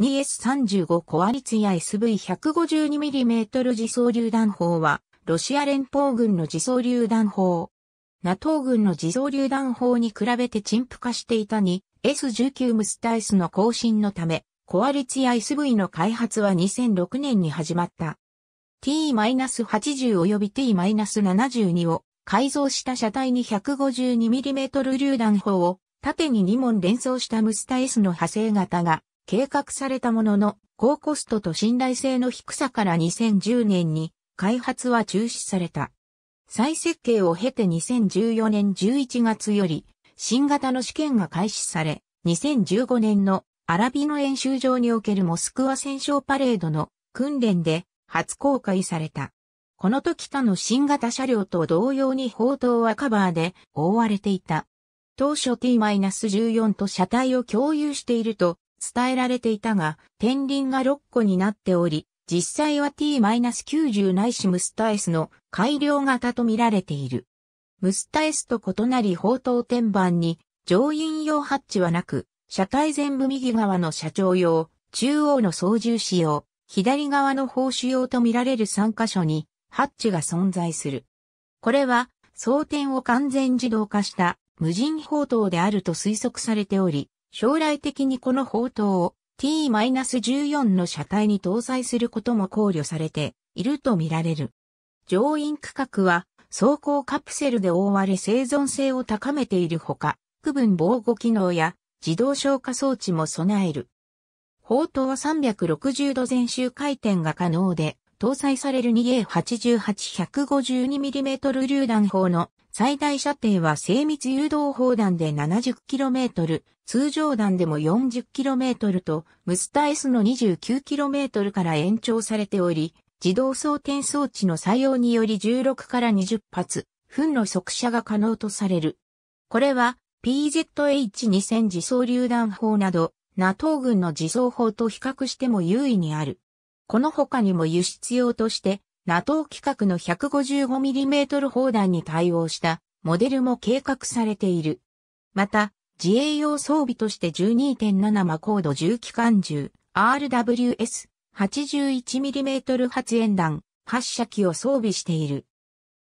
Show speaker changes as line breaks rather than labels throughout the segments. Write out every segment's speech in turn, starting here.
2S35 コアリツや SV152mm 自走榴弾砲は、ロシア連邦軍の自走榴弾砲。NATO 軍の自走榴弾砲に比べて陳腐化していたに、S19 ムスタイスの更新のため、コアリツや SV の開発は2006年に始まった。T-80 及び T-72 を改造した車体に 152mm 榴弾砲を縦に2門連装したムスタ S の派生型が計画されたものの、高コストと信頼性の低さから2010年に開発は中止された。再設計を経て2014年11月より新型の試験が開始され、2015年のアラビの演習場におけるモスクワ戦勝パレードの訓練で初公開された。この時他の新型車両と同様に砲塔はカバーで覆われていた。当初 T-14 と車体を共有していると伝えられていたが、天輪が6個になっており、実際は T-90 ないしムスタエスの改良型と見られている。ムスタエスと異なり砲塔天板に乗員用ハッチはなく、車体全部右側の車長用、中央の操縦士用、左側の砲手用と見られる3箇所にハッチが存在する。これは装填を完全自動化した無人砲塔であると推測されており、将来的にこの砲塔を T-14 の車体に搭載することも考慮されているとみられる。乗員区画は走行カプセルで覆われ生存性を高めているほか、区分防護機能や自動消火装置も備える。砲塔は360度全周回転が可能で、搭載される 2A88-152mm 榴弾砲の最大射程は精密誘導砲弾で 70km、通常弾でも 40km と、ムスタ S の 29km から延長されており、自動装填装置の採用により16から20発、分の速射が可能とされる。これは PZH2000 自走榴弾砲など、NATO 軍の自走砲と比較しても優位にある。この他にも輸出用として NATO 規格の 155mm 砲弾に対応したモデルも計画されている。また、自衛用装備として12.7マコード重機関銃 RWS 81mm 発煙弾発射機を装備している。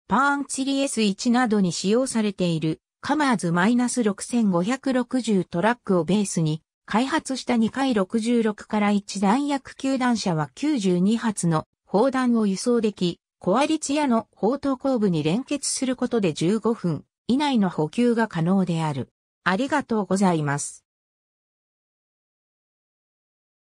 パーンチリ S1 などに使用されているカマーズ -6560 トラックをベースに開発した2回66から1弾薬球弾車は92発の砲弾を輸送でき、コアリツヤの砲塔後部に連結することで15分以内の補給が可能である。ありがとうございます。